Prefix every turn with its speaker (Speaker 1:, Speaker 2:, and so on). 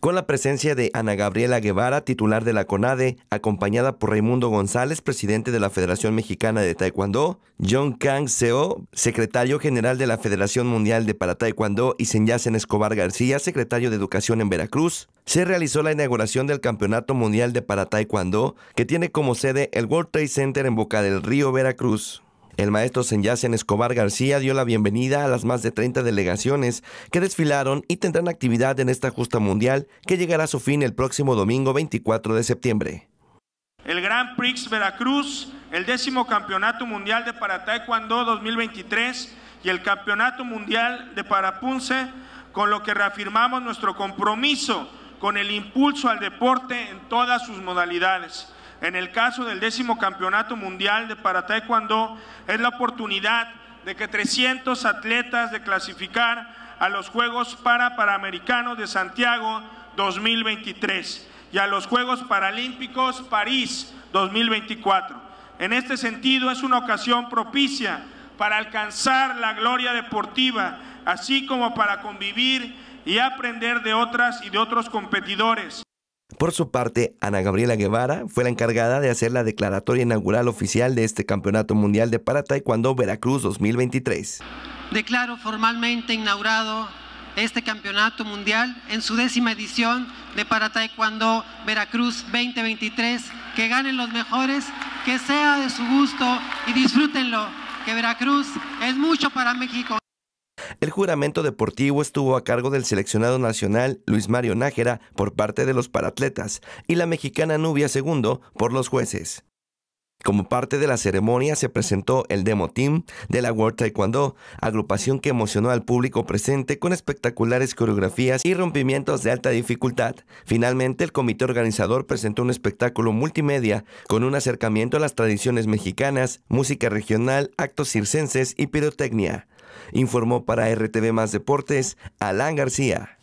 Speaker 1: con la presencia de Ana Gabriela Guevara, titular de la CONADE, acompañada por Raimundo González, presidente de la Federación Mexicana de Taekwondo, John Kang Seo, secretario general de la Federación Mundial de Para Taekwondo y Senyacen Escobar García, secretario de Educación en Veracruz, se realizó la inauguración del Campeonato Mundial de Para Taekwondo, que tiene como sede el World Trade Center en Boca del Río, Veracruz. El maestro Senyacen Escobar García dio la bienvenida a las más de 30 delegaciones que desfilaron y tendrán actividad en esta justa mundial que llegará a su fin el próximo domingo 24 de septiembre.
Speaker 2: El Gran Prix Veracruz, el décimo Campeonato Mundial de Para Taekwondo 2023 y el Campeonato Mundial de Parapunce, con lo que reafirmamos nuestro compromiso con el impulso al deporte en todas sus modalidades en el caso del décimo campeonato mundial de para taekwondo, es la oportunidad de que 300 atletas de clasificar a los Juegos para de Santiago 2023 y a los Juegos Paralímpicos París 2024. En este sentido, es una ocasión propicia para alcanzar la gloria deportiva, así como para convivir y aprender de otras y de otros competidores.
Speaker 1: Por su parte, Ana Gabriela Guevara fue la encargada de hacer la declaratoria inaugural oficial de este Campeonato Mundial de Parataekwondo Veracruz 2023.
Speaker 3: Declaro formalmente inaugurado este Campeonato Mundial en su décima edición de Parataekwondo Veracruz 2023. Que ganen los mejores, que sea de su gusto y disfrútenlo, que Veracruz es mucho para México.
Speaker 1: El juramento deportivo estuvo a cargo del seleccionado nacional Luis Mario Nájera por parte de los paratletas y la mexicana Nubia Segundo por los jueces. Como parte de la ceremonia se presentó el demo team de la World Taekwondo, agrupación que emocionó al público presente con espectaculares coreografías y rompimientos de alta dificultad. Finalmente, el comité organizador presentó un espectáculo multimedia con un acercamiento a las tradiciones mexicanas, música regional, actos circenses y pirotecnia. Informó para RTV Más Deportes Alan García.